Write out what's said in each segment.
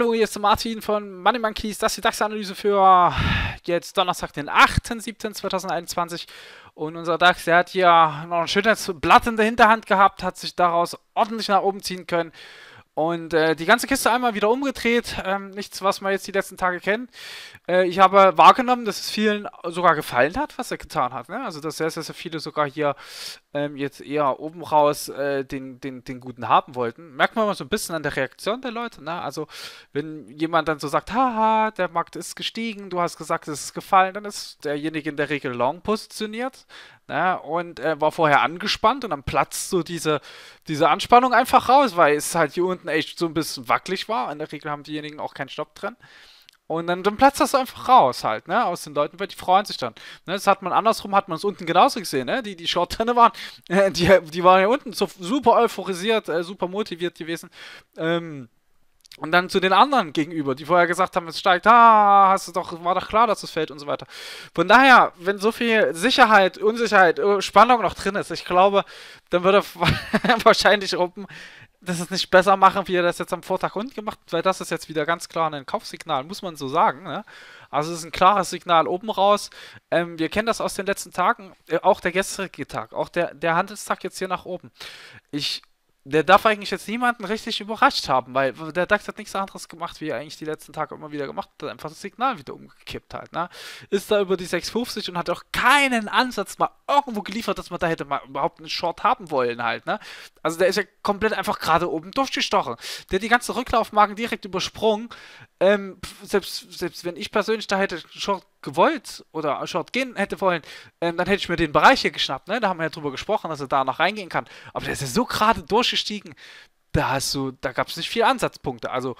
Hallo, hier ist Martin von Money Monkeys. Das ist die DAX-Analyse für ah, jetzt Donnerstag, den 8.7.2021. Und unser DAX, der hat hier noch ein schönes Blatt in der Hinterhand gehabt, hat sich daraus ordentlich nach oben ziehen können. Und äh, die ganze Kiste einmal wieder umgedreht. Ähm, nichts, was wir jetzt die letzten Tage kennen. Äh, ich habe wahrgenommen, dass es vielen sogar gefallen hat, was er getan hat. Ne? Also, dass sehr, sehr, sehr viele sogar hier ähm, jetzt eher oben raus äh, den, den, den Guten haben wollten. Merkt man mal so ein bisschen an der Reaktion der Leute. Ne? Also, wenn jemand dann so sagt, haha, der Markt ist gestiegen, du hast gesagt, es ist gefallen, dann ist derjenige in der Regel long positioniert ne? und äh, war vorher angespannt und dann platzt so diese, diese Anspannung einfach raus, weil es halt hier unten echt so ein bisschen wackelig war. In der Regel haben diejenigen auch keinen Stopp dran. Und dann, dann platzt das einfach raus halt, ne? Aus den Leuten, weil die freuen sich dann. Ne? Das hat man andersrum, hat man es unten genauso gesehen, ne? Die, die Short-Trainer waren, äh, die, die waren ja unten so super euphorisiert, äh, super motiviert gewesen. Ähm, und dann zu den anderen gegenüber, die vorher gesagt haben, es steigt, ah, hast du doch, war doch klar, dass es fällt und so weiter. Von daher, wenn so viel Sicherheit, Unsicherheit, äh, Spannung noch drin ist, ich glaube, dann würde wahrscheinlich Open das ist nicht besser machen, wie er das jetzt am Vortag unten gemacht hat, weil das ist jetzt wieder ganz klar ein Kaufsignal, muss man so sagen. Ne? Also es ist ein klares Signal oben raus. Ähm, wir kennen das aus den letzten Tagen, äh, auch der gestrige Tag, auch der, der Handelstag jetzt hier nach oben. Ich der darf eigentlich jetzt niemanden richtig überrascht haben, weil der DAX hat nichts anderes gemacht, wie er eigentlich die letzten Tage immer wieder gemacht hat, einfach das Signal wieder umgekippt halt, ne? Ist da über die 650 und hat auch keinen Ansatz mal irgendwo geliefert, dass man da hätte mal überhaupt einen Short haben wollen halt, ne? Also der ist ja komplett einfach gerade oben durchgestochen. Der hat die ganze Rücklaufmarken direkt übersprungen. Ähm, selbst, selbst wenn ich persönlich da hätte Short gewollt oder Short gehen hätte wollen, ähm, dann hätte ich mir den Bereich hier geschnappt. Ne? Da haben wir ja drüber gesprochen, dass er da noch reingehen kann. Aber der ist ja so gerade durchgestiegen. Da hast du, da gab es nicht viele Ansatzpunkte. Also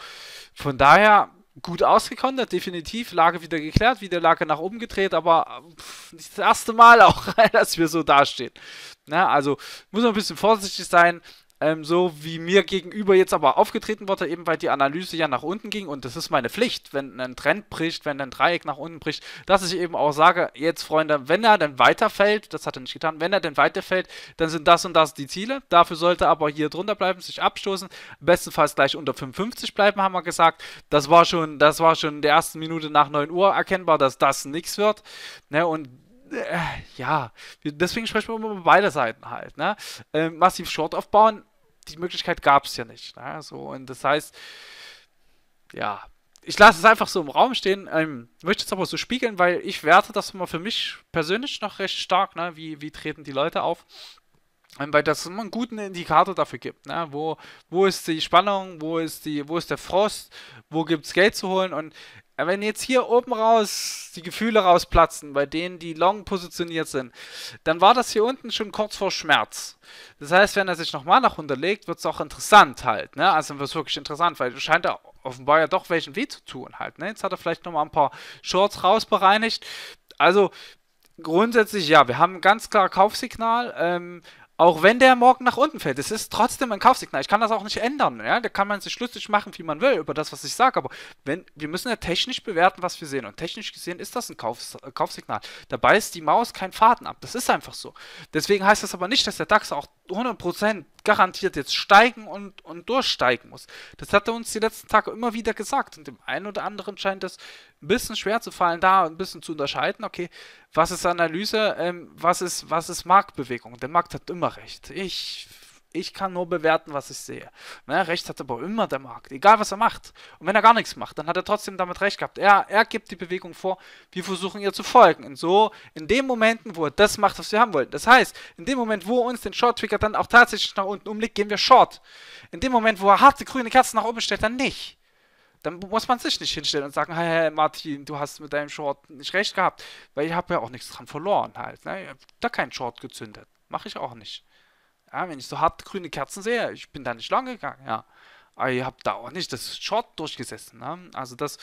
von daher gut ausgekondert, definitiv. Lage wieder geklärt, wieder Lage nach oben gedreht, aber pff, nicht das erste Mal auch, dass wir so dastehen. Ne? Also muss man ein bisschen vorsichtig sein. Ähm, so wie mir gegenüber jetzt aber aufgetreten wurde, eben weil die Analyse ja nach unten ging und das ist meine Pflicht, wenn ein Trend bricht, wenn ein Dreieck nach unten bricht, dass ich eben auch sage, jetzt Freunde, wenn er denn weiterfällt, das hat er nicht getan, wenn er denn weiterfällt, dann sind das und das die Ziele, dafür sollte er aber hier drunter bleiben, sich abstoßen, bestenfalls gleich unter 55 bleiben, haben wir gesagt, das war schon, das war schon in der ersten Minute nach 9 Uhr erkennbar, dass das nichts wird, ne, und äh, ja, deswegen sprechen wir immer über beide Seiten halt. Ne? Äh, massiv Short aufbauen, die Möglichkeit gab es ja nicht. Ne? So, und das heißt, ja, ich lasse es einfach so im Raum stehen, ähm, möchte es aber so spiegeln, weil ich werte das immer für mich persönlich noch recht stark, ne? wie, wie treten die Leute auf. Ähm, weil das immer einen guten Indikator dafür gibt, ne? wo, wo ist die Spannung, wo ist, die, wo ist der Frost, wo gibt es Geld zu holen und wenn jetzt hier oben raus die Gefühle rausplatzen, bei denen die long positioniert sind, dann war das hier unten schon kurz vor Schmerz. Das heißt, wenn er sich nochmal nach legt, wird es auch interessant halt. Ne? Also wird es wirklich interessant, weil scheint er offenbar ja doch welchen weh zu tun halt. Ne? Jetzt hat er vielleicht nochmal ein paar Shorts rausbereinigt. Also grundsätzlich ja, wir haben ein ganz klar Kaufsignal. Ähm, auch wenn der morgen nach unten fällt, es ist trotzdem ein Kaufsignal. Ich kann das auch nicht ändern. Ja? Da kann man sich schlüssig machen, wie man will, über das, was ich sage. Aber wenn, wir müssen ja technisch bewerten, was wir sehen. Und technisch gesehen ist das ein Kauf, Kaufsignal. Da beißt die Maus keinen Faden ab. Das ist einfach so. Deswegen heißt das aber nicht, dass der DAX auch 100% garantiert jetzt steigen und, und durchsteigen muss. Das hat er uns die letzten Tage immer wieder gesagt. Und dem einen oder anderen scheint das ein bisschen schwer zu fallen, da ein bisschen zu unterscheiden, okay, was ist Analyse, ähm, was, ist, was ist Marktbewegung? Der Markt hat immer recht. Ich, ich kann nur bewerten, was ich sehe. Ne? Recht hat aber immer der Markt, egal was er macht. Und wenn er gar nichts macht, dann hat er trotzdem damit recht gehabt. Er, er gibt die Bewegung vor, wir versuchen ihr zu folgen. Und so, in den Momenten, wo er das macht, was wir haben wollen. Das heißt, in dem Moment, wo uns den Short-Trigger dann auch tatsächlich nach unten umlegt, gehen wir Short. In dem Moment, wo er harte grüne Kerzen nach oben stellt, dann nicht dann muss man sich nicht hinstellen und sagen, hey, Martin, du hast mit deinem Short nicht recht gehabt, weil ich habe ja auch nichts dran verloren halt. Ne? Ich habe da keinen Short gezündet. Mache ich auch nicht. Ja, wenn ich so hart grüne Kerzen sehe, ich bin da nicht lang gegangen, ja. Aber ihr habt da auch nicht das Short durchgesessen. Ne? Also das,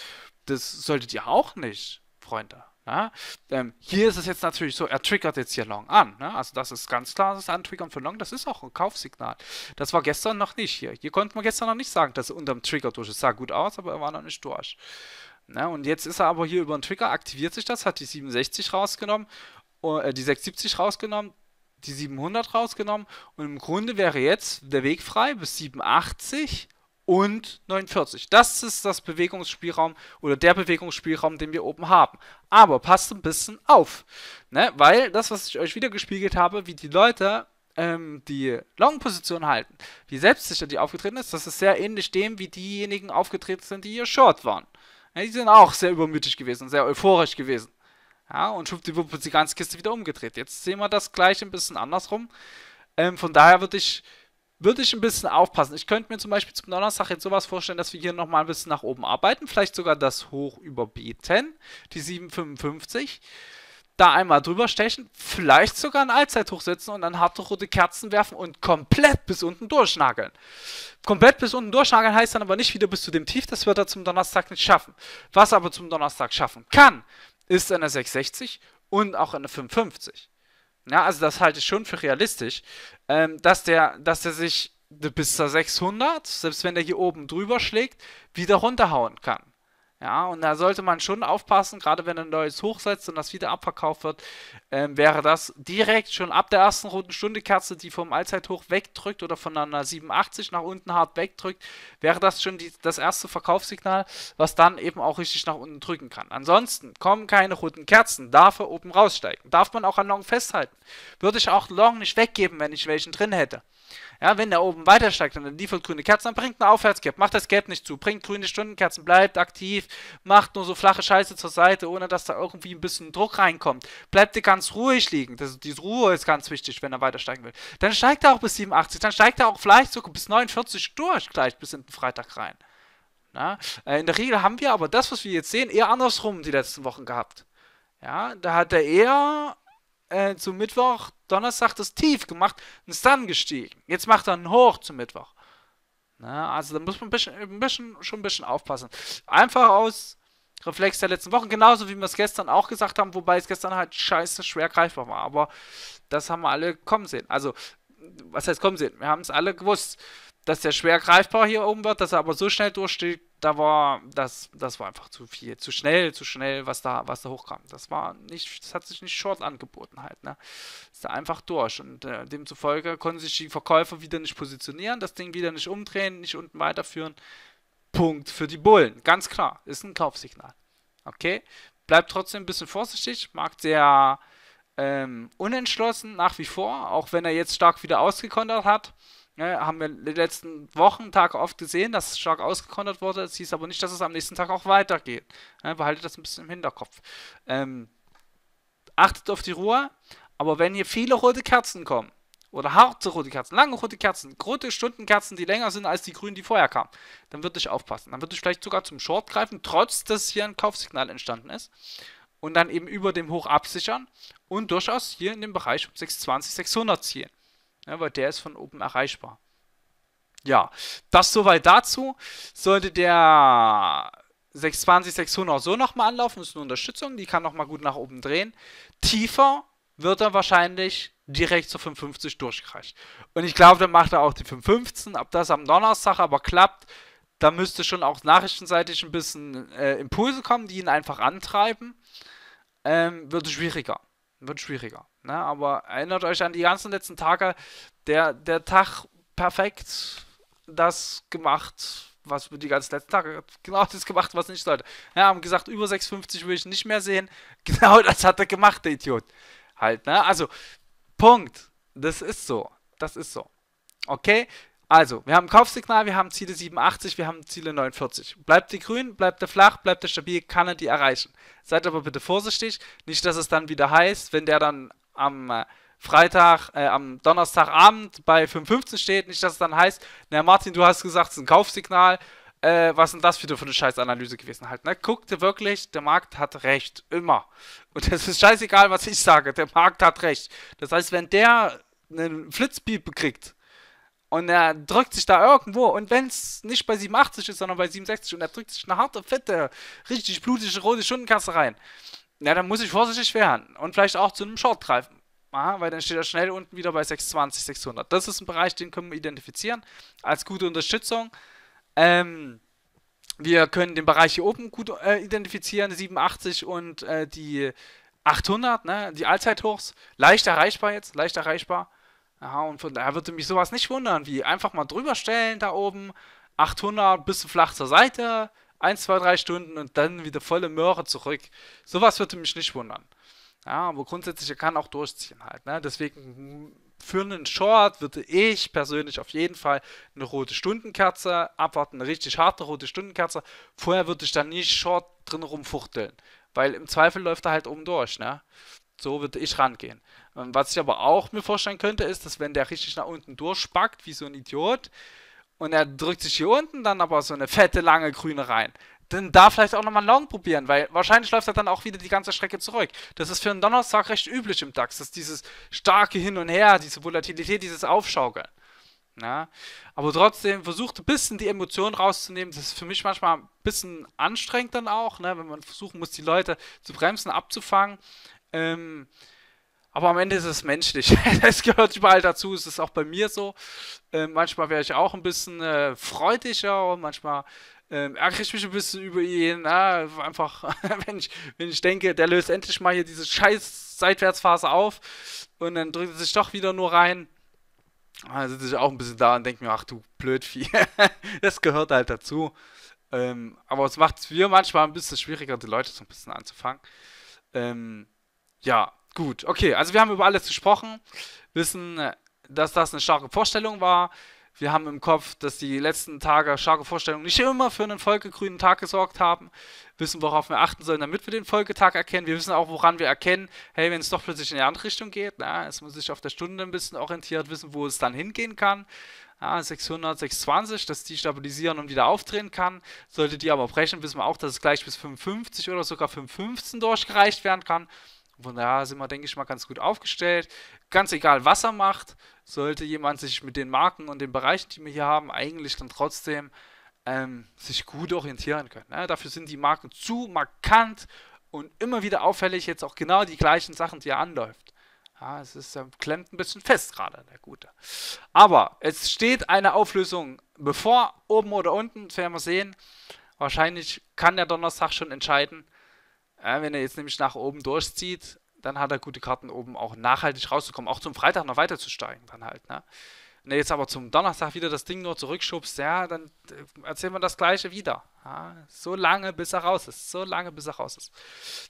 das solltet ihr auch nicht, Freunde. Ja, ähm, hier ist es jetzt natürlich so, er triggert jetzt hier Long an. Ne? Also das ist ganz klar, das Antriggern von Long, das ist auch ein Kaufsignal. Das war gestern noch nicht hier. Hier konnte man gestern noch nicht sagen, dass er unterm Trigger durch ist. Es Sah gut aus, aber er war noch nicht durch. Ne? Und jetzt ist er aber hier über den Trigger, aktiviert sich das, hat die 67 rausgenommen, äh, die 670 rausgenommen, die 700 rausgenommen und im Grunde wäre jetzt der Weg frei bis 87 und 49. Das ist das Bewegungsspielraum oder der Bewegungsspielraum, den wir oben haben. Aber passt ein bisschen auf, ne? weil das, was ich euch wieder gespiegelt habe, wie die Leute ähm, die Long-Position halten, wie selbstsicher die aufgetreten ist, das ist sehr ähnlich dem, wie diejenigen aufgetreten sind, die hier Short waren. Ja, die sind auch sehr übermütig gewesen, sehr euphorisch gewesen. Ja, und die wird die ganze Kiste wieder umgedreht. Jetzt sehen wir das gleich ein bisschen andersrum. Ähm, von daher würde ich würde ich ein bisschen aufpassen. Ich könnte mir zum Beispiel zum Donnerstag jetzt sowas vorstellen, dass wir hier nochmal ein bisschen nach oben arbeiten, vielleicht sogar das hoch überbieten, die 755, da einmal drüber stechen, vielleicht sogar ein Allzeithoch setzen und dann harte rote Kerzen werfen und komplett bis unten durchnageln. Komplett bis unten durchnageln heißt dann aber nicht wieder bis zu dem Tief, das wird er zum Donnerstag nicht schaffen. Was aber zum Donnerstag schaffen kann, ist eine 660 und auch eine 550. Ja, also das halte ich schon für realistisch, ähm, dass der, dass der sich bis zur 600, selbst wenn der hier oben drüber schlägt, wieder runterhauen kann. Ja, und da sollte man schon aufpassen, gerade wenn ein neues hochsetzt und das wieder abverkauft wird, ähm, wäre das direkt schon ab der ersten roten Stunde Kerze, die vom Allzeithoch wegdrückt oder von einer 87 nach unten hart wegdrückt, wäre das schon die, das erste Verkaufssignal, was dann eben auch richtig nach unten drücken kann. Ansonsten kommen keine roten Kerzen, darf er oben raussteigen. Darf man auch an Long festhalten. Würde ich auch Long nicht weggeben, wenn ich welchen drin hätte. Ja, wenn der oben weiter steigt und dann liefert grüne Kerzen, dann bringt eine Aufwärtsgap, macht das Gap nicht zu, bringt grüne Stundenkerzen, bleibt aktiv, macht nur so flache Scheiße zur Seite, ohne dass da irgendwie ein bisschen Druck reinkommt. Bleibt ihr ganz ruhig liegen. Das, diese Ruhe ist ganz wichtig, wenn er weiter steigen will. Dann steigt er auch bis 87, dann steigt er auch vielleicht sogar bis 49 durch, gleich bis in den Freitag rein. Na? Äh, in der Regel haben wir aber das, was wir jetzt sehen, eher andersrum die letzten Wochen gehabt. Ja, da hat er eher äh, zum Mittwoch, Donnerstag das Tief gemacht und ist dann gestiegen. Jetzt macht er einen Hoch zum Mittwoch. Na, ne? also da muss man ein bisschen, ein bisschen, schon ein bisschen aufpassen. Einfach aus Reflex der letzten Wochen, genauso wie wir es gestern auch gesagt haben, wobei es gestern halt scheiße schwer greifbar war. Aber das haben wir alle kommen sehen. Also, was heißt kommen sehen? Wir haben es alle gewusst dass der schwer greifbar hier oben wird, dass er aber so schnell durchsteht, da war das, das war einfach zu viel, zu schnell, zu schnell, was da, was da hochkam. Das war nicht, das hat sich nicht short angeboten halt, ne? Ist da einfach durch und äh, demzufolge konnten sich die Verkäufer wieder nicht positionieren, das Ding wieder nicht umdrehen, nicht unten weiterführen. Punkt für die Bullen, ganz klar, ist ein Kaufsignal. Okay, bleibt trotzdem ein bisschen vorsichtig, Markt sehr ähm, unentschlossen nach wie vor, auch wenn er jetzt stark wieder ausgekontert hat. Ne, haben wir den letzten Wochen, Tage oft gesehen, dass es stark ausgekontert wurde. Es hieß aber nicht, dass es am nächsten Tag auch weitergeht. Ne, behaltet das ein bisschen im Hinterkopf. Ähm, achtet auf die Ruhe, aber wenn hier viele rote Kerzen kommen, oder harte rote Kerzen, lange rote Kerzen, rote Stundenkerzen, die länger sind als die grünen, die vorher kamen, dann würde ich aufpassen. Dann würde ich vielleicht sogar zum Short greifen, trotz dass hier ein Kaufsignal entstanden ist. Und dann eben über dem Hoch absichern und durchaus hier in dem Bereich um 620, 600 ziehen. Ja, weil der ist von oben erreichbar. Ja, das soweit dazu. Sollte der 620, 600 auch so nochmal anlaufen, ist eine Unterstützung, die kann nochmal gut nach oben drehen. Tiefer wird er wahrscheinlich direkt zur 550 durchgereicht. Und ich glaube, dann macht er auch die 515. Ob das am Donnerstag aber klappt, da müsste schon auch nachrichtenseitig ein bisschen äh, Impulse kommen, die ihn einfach antreiben. Ähm, wird schwieriger. Wird schwieriger. Ne? Aber erinnert euch an die ganzen letzten Tage, der, der Tag perfekt das gemacht, was wir die ganzen letzten Tage genau das gemacht, was nicht sollte. Ja, haben gesagt, über 6,50 will ich nicht mehr sehen. Genau das hat er gemacht, der Idiot. Halt, ne? Also, Punkt. Das ist so. Das ist so. Okay? Also, wir haben Kaufsignal, wir haben Ziele 87, wir haben Ziele 49. Bleibt die grün, bleibt der flach, bleibt der stabil, kann er die erreichen. Seid aber bitte vorsichtig, nicht, dass es dann wieder heißt, wenn der dann am äh, Freitag, äh, am Donnerstagabend bei 5.15 steht. Nicht, dass es dann heißt, na Martin, du hast gesagt, es ist ein Kaufsignal. Äh, was denn das für eine Scheißanalyse gewesen halt, ne? Guck dir wirklich, der Markt hat recht. Immer. Und es ist scheißegal, was ich sage. Der Markt hat recht. Das heißt, wenn der einen Flitzpiep bekriegt und er drückt sich da irgendwo und wenn es nicht bei 87 ist, sondern bei 67 und er drückt sich eine harte, fette, richtig blutige rote Stundenkasse rein, na, dann muss ich vorsichtig werden und vielleicht auch zu einem Short greifen. Aha, weil dann steht er schnell unten wieder bei 620, 600. Das ist ein Bereich, den können wir identifizieren als gute Unterstützung. Ähm, wir können den Bereich hier oben gut äh, identifizieren, 87 und äh, die 800, ne, die Allzeithochs. Leicht erreichbar jetzt, leicht erreichbar. Aha, und von daher würde mich sowas nicht wundern, wie einfach mal drüber stellen da oben, 800 bisschen flach zur Seite, ein, zwei, drei Stunden und dann wieder volle Möhre zurück. Sowas würde mich nicht wundern. Ja, aber grundsätzlich, er kann auch durchziehen halt. Ne? Deswegen für einen Short würde ich persönlich auf jeden Fall eine rote Stundenkerze abwarten, eine richtig harte rote Stundenkerze. Vorher würde ich dann nicht Short drin rumfuchteln, weil im Zweifel läuft er halt oben durch. Ne? So würde ich rangehen. Ähm, was ich aber auch mir vorstellen könnte, ist, dass wenn der richtig nach unten durchspackt, wie so ein Idiot, und er drückt sich hier unten dann aber so eine fette, lange grüne rein. Dann da vielleicht auch nochmal einen Long probieren, weil wahrscheinlich läuft er dann auch wieder die ganze Strecke zurück. Das ist für einen Donnerstag recht üblich im DAX, dass dieses starke Hin und Her, diese Volatilität, dieses Aufschaukeln. Ja, ne? aber trotzdem versucht ein bisschen die Emotionen rauszunehmen. Das ist für mich manchmal ein bisschen anstrengend dann auch, ne, wenn man versuchen muss, die Leute zu bremsen, abzufangen. Ähm, aber am Ende ist es menschlich. Es gehört überall dazu. Es ist auch bei mir so. Äh, manchmal wäre ich auch ein bisschen äh, freundlicher und manchmal ähm, ärgere ich mich ein bisschen über ihn. Na, ah, einfach, wenn ich, wenn ich denke, der löst endlich mal hier diese scheiß Seitwärtsphase auf und dann drückt er sich doch wieder nur rein. Ah, dann sitze ich auch ein bisschen da und denke mir, ach du Blödvieh. das gehört halt dazu. Ähm, aber es macht es mir manchmal ein bisschen schwieriger, die Leute so ein bisschen anzufangen. Ähm, ja, Gut, okay, also wir haben über alles gesprochen, wissen, äh, dass das eine starke Vorstellung war. Wir haben im Kopf, dass die letzten Tage starke Vorstellungen nicht immer für einen folgegrünen Tag gesorgt haben. Wissen, worauf wir achten sollen, damit wir den Folgetag erkennen. Wir wissen auch, woran wir erkennen, hey, wenn es doch plötzlich in die andere Richtung geht. Na, es muss sich auf der Stunde ein bisschen orientiert wissen, wo es dann hingehen kann. Ja, 600, 620, dass die stabilisieren und wieder aufdrehen kann. Sollte die aber brechen, wissen wir auch, dass es gleich bis 550 oder sogar 515 durchgereicht werden kann. Von daher sind wir, denke ich mal, ganz gut aufgestellt. Ganz egal, was er macht, sollte jemand sich mit den Marken und den Bereichen, die wir hier haben, eigentlich dann trotzdem ähm, sich gut orientieren können. Ne? Dafür sind die Marken zu markant und immer wieder auffällig jetzt auch genau die gleichen Sachen, die er anläuft. Ja, es ist, ähm, klemmt ein bisschen fest gerade, der Gute. Aber es steht eine Auflösung bevor, oben oder unten, das werden wir sehen. Wahrscheinlich kann der Donnerstag schon entscheiden, ja, wenn er jetzt nämlich nach oben durchzieht, dann hat er gute Karten, oben auch nachhaltig rauszukommen, auch zum Freitag noch weiter zu steigen dann halt. Ne? Wenn er jetzt aber zum Donnerstag wieder das Ding nur zurückschubst, ja, dann äh, erzählen wir das Gleiche wieder. Ja? so lange, bis er raus ist. So lange, bis er raus ist.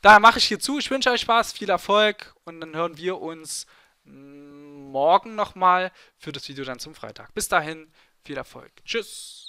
Daher mache ich hier zu. Ich wünsche euch Spaß, viel Erfolg und dann hören wir uns mm, morgen nochmal für das Video dann zum Freitag. Bis dahin, viel Erfolg. Tschüss.